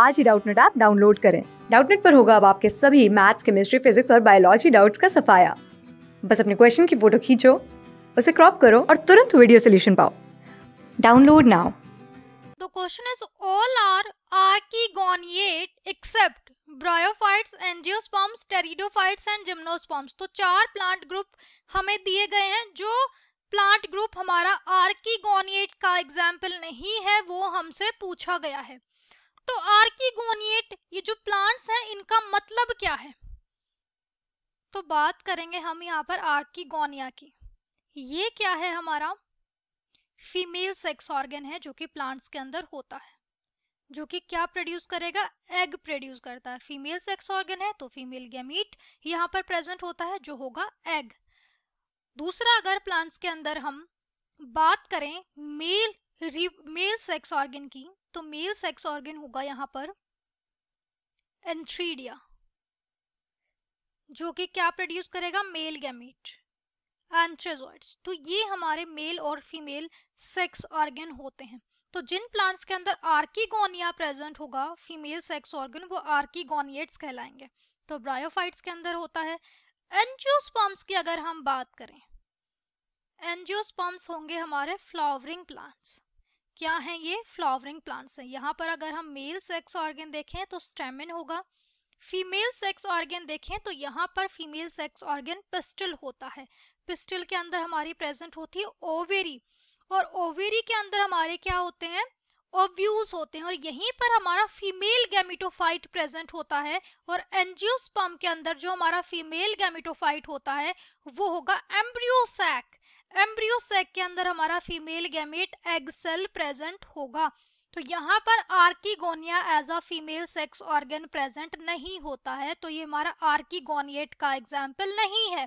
आज ही Doubtnut app download करें डाउटनेट पर होगा अब आपके सभी मैथ्स केमिस्ट्री फिजिक्स और बायोलॉजी डाउट्स का सफाया बस अपने क्वेश्चन की फोटो खींचो उसे क्रॉप करो और तुरंत वीडियो सोल्यूशन पाओ download now the question is all are archegoniate except bryophytes angiosperms pteridophytes and gymnosperms तो चार प्लांट ग्रुप हमें दिए गए हैं जो प्लांट ग्रुप हमारा आर्किगोनिएट का एग्जांपल नहीं है वो हमसे पूछा गया है तो आर्किगोनिएट ये जो प्लांट्स हैं इनका मतलब क्या है तो बात करेंगे हम यहाँ पर आर्किगोनिया की ये क्या है हमारा फीमेल सेक्स ऑर्गन है जो कि प्लांट्स के अंदर होता है जो कि क्या प्रोड्यूस करेगा एग प्रोड्यूस करता है फीमेल सेक्स ऑर्गन है तो फीमेल गैमीट यहाँ पर प्रेजेंट होता है जो होगा एग दूसरा अगर प्लांट्स के अंदर हम बात करें मेल मेल सेक्स ऑर्गन की तो मेल सेक्स ऑर्गेन होगा यहाँ पर एंथ्रीडिया जो कि क्या प्रोड्यूस करेगा मेल गैमेट एंथ्रेजॉइड्स तो ये हमारे मेल और फीमेल सेक्स ऑर्गेन होते हैं तो जिन प्लांट्स के अंदर आर्कीगोनिया प्रेजेंट होगा फीमेल सेक्स ऑर्गन वो आर्कीगोनिएट्स कहलाएंगे तो ब्रायोफाइट्स के अंदर होता है एनजियोस्पम्स की अगर हम बात करें एनजियोस्पम्स होंगे हमारे फ्लावरिंग प्लांट्स क्या हैं ये फ्लावरिंग प्लांट्स हैं यहाँ पर अगर हम मेल सेक्स ऑर्गेन देखें तो स्टेमिन होगा फीमेल सेक्स ऑर्गेन देखें तो यहाँ पर फीमेल सेक्स ऑर्गेन पिस्टल होता है पिस्टल के अंदर हमारी प्रेजेंट होती है ओवेरी और ओवेरी के अंदर हमारे क्या होते हैं ओव्यूज होते हैं और यहीं पर हमारा फीमेल गैमिटोफाइट प्रेजेंट होता है और एनजियोस्पर्म के अंदर जो हमारा फीमेल गैमिटोफाइट होता है वो होगा एम्ब्रियोसैक एम्ब्रियो सेक के अंदर हमारा female gamete egg cell present होगा तो यहाँ पर archegonia as a female sex organ present नहीं होता है तो ये हमारा आर्कीगोनिएट का एग्जाम्पल नहीं है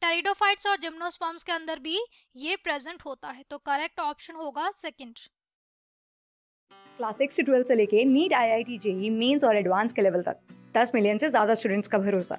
टेरिडोफाइट्स और जिम्नोस्पॉम्स के अंदर भी ये प्रेजेंट होता है तो करेक्ट ऑप्शन होगा सेकंड क्लास सिक्स से ट्वेल्थ से लेके NEET I I T JEE mains और एडवांस के लेवल तक 10 मिलियन से ज्यादा स्टूडेंट्स का भरोसा